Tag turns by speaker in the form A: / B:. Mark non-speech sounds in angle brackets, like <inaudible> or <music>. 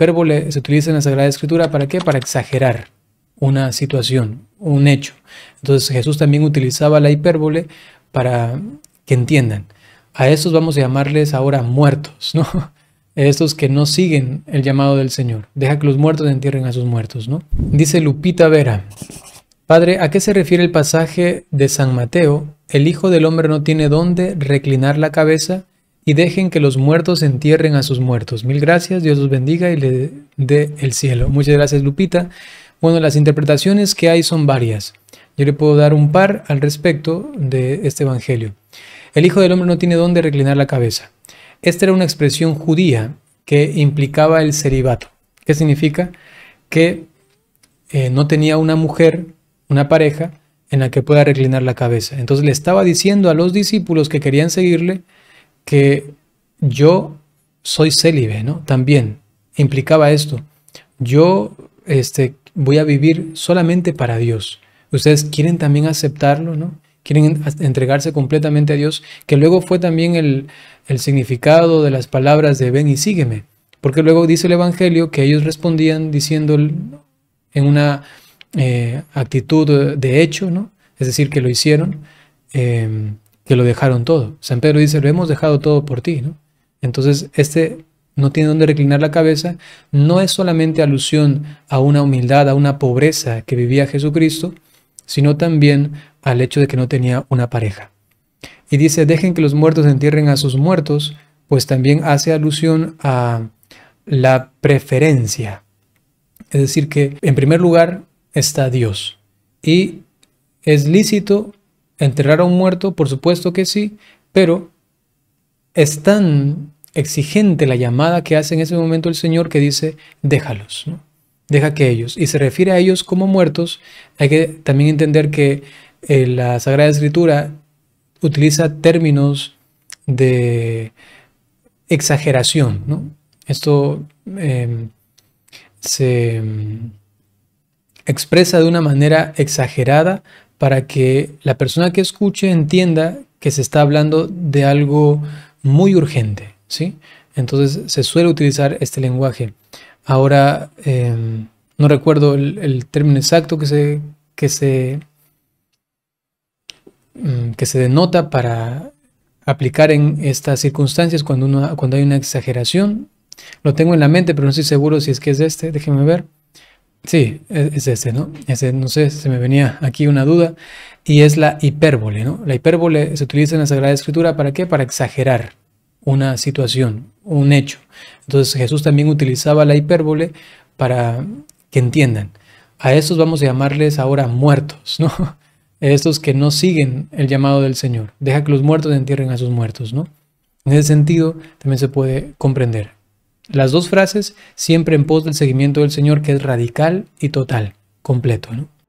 A: hipérbole se utiliza en la Sagrada Escritura para qué? Para exagerar una situación, un hecho. Entonces Jesús también utilizaba la hipérbole para que entiendan. A estos vamos a llamarles ahora muertos, ¿no? <laughs> A estos que no siguen el llamado del Señor. Deja que los muertos entierren a sus muertos, ¿no? Dice Lupita Vera. Padre, ¿a qué se refiere el pasaje de San Mateo? El Hijo del Hombre no tiene dónde reclinar la cabeza y dejen que los muertos entierren a sus muertos. Mil gracias, Dios los bendiga y le dé el cielo. Muchas gracias, Lupita. Bueno, las interpretaciones que hay son varias. Yo le puedo dar un par al respecto de este Evangelio. El Hijo del Hombre no tiene dónde reclinar la cabeza. Esta era una expresión judía que implicaba el celibato. ¿Qué significa? Que eh, no tenía una mujer, una pareja, en la que pueda reclinar la cabeza. Entonces le estaba diciendo a los discípulos que querían seguirle, que yo soy célibe, ¿no? También implicaba esto. Yo este, voy a vivir solamente para Dios. Ustedes quieren también aceptarlo, ¿no? Quieren entregarse completamente a Dios, que luego fue también el, el significado de las palabras de ven y sígueme. Porque luego dice el Evangelio que ellos respondían diciendo en una eh, actitud de hecho, ¿no? Es decir, que lo hicieron. Em, que lo dejaron todo. San Pedro dice, lo hemos dejado todo por ti, Entonces, este no tiene dónde reclinar la cabeza, no es solamente alusión a una humildad, a una pobreza que vivía Jesucristo, sino también al hecho de que no tenía una pareja. Y dice, dejen que los muertos entierren a sus muertos, pues también hace alusión a la preferencia. Es decir, que en primer lugar está Dios y es lícito ¿Enterrar a un muerto? Por supuesto que sí, pero es tan exigente la llamada que hace en ese momento el Señor que dice, déjalos, deja que ellos, y se refiere a ellos como muertos, hay que también entender que eh, la Sagrada Escritura utiliza términos de exageración, Esto em, se expresa de una manera exagerada para que la persona que escuche entienda que se está hablando de algo muy urgente, ¿sí? Entonces se suele utilizar este lenguaje. Ahora, em, no recuerdo el, término exacto que se, que mm, que se denota para aplicar en estas circunstancias cuando, uno, cuando hay una exageración. Lo tengo en la mente, pero no estoy seguro si es que es este. Déjenme ver. Sí, e, es ese, ¿no? Ese, no sé, se me venía aquí una duda, y es la hipérbole, ¿no? La hipérbole se utiliza en la Sagrada Escritura para qué? Para exagerar una situación, un hecho. Entonces Jesús también utilizaba la hipérbole para que entiendan. A estos vamos a llamarles ahora muertos, ¿no? <laughs> estos que no siguen el llamado del Señor. Deja que los muertos entierren a sus muertos, ¿no? En ese sentido también se puede comprender. Las dos frases siempre en pos del seguimiento del Señor que es radical y total, completo. ¿no?